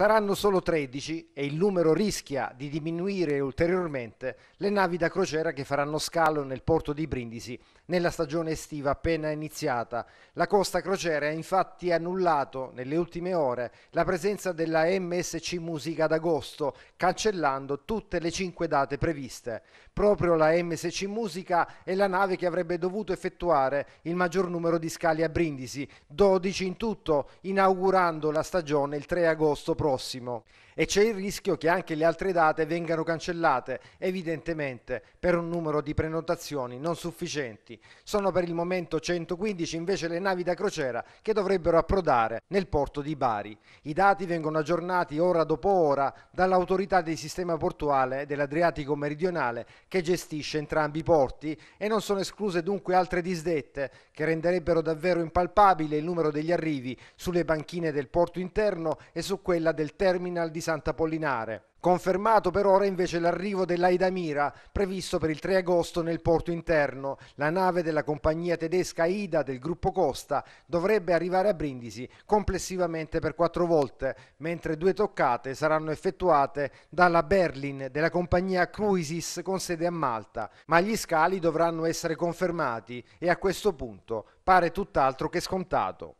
saranno solo 13 e il numero rischia di diminuire ulteriormente le navi da crociera che faranno scalo nel porto di Brindisi nella stagione estiva appena iniziata. La Costa crociera ha infatti annullato nelle ultime ore la presenza della MSC Musica ad agosto, cancellando tutte le cinque date previste. Proprio la MSC Musica è la nave che avrebbe dovuto effettuare il maggior numero di scali a Brindisi, 12 in tutto, inaugurando la stagione il 3 agosto prossimo prossimo e c'è il rischio che anche le altre date vengano cancellate, evidentemente per un numero di prenotazioni non sufficienti. Sono per il momento 115 invece le navi da crociera che dovrebbero approdare nel porto di Bari. I dati vengono aggiornati ora dopo ora dall'autorità di sistema portuale dell'Adriatico meridionale che gestisce entrambi i porti e non sono escluse dunque altre disdette che renderebbero davvero impalpabile il numero degli arrivi sulle banchine del porto interno e su quella del terminal di Sant'Apollinare. Confermato per ora invece l'arrivo dell'Aidamira, previsto per il 3 agosto nel porto interno. La nave della compagnia tedesca Ida del gruppo Costa dovrebbe arrivare a Brindisi complessivamente per quattro volte, mentre due toccate saranno effettuate dalla Berlin della compagnia Cruises con sede a Malta, ma gli scali dovranno essere confermati e a questo punto pare tutt'altro che scontato.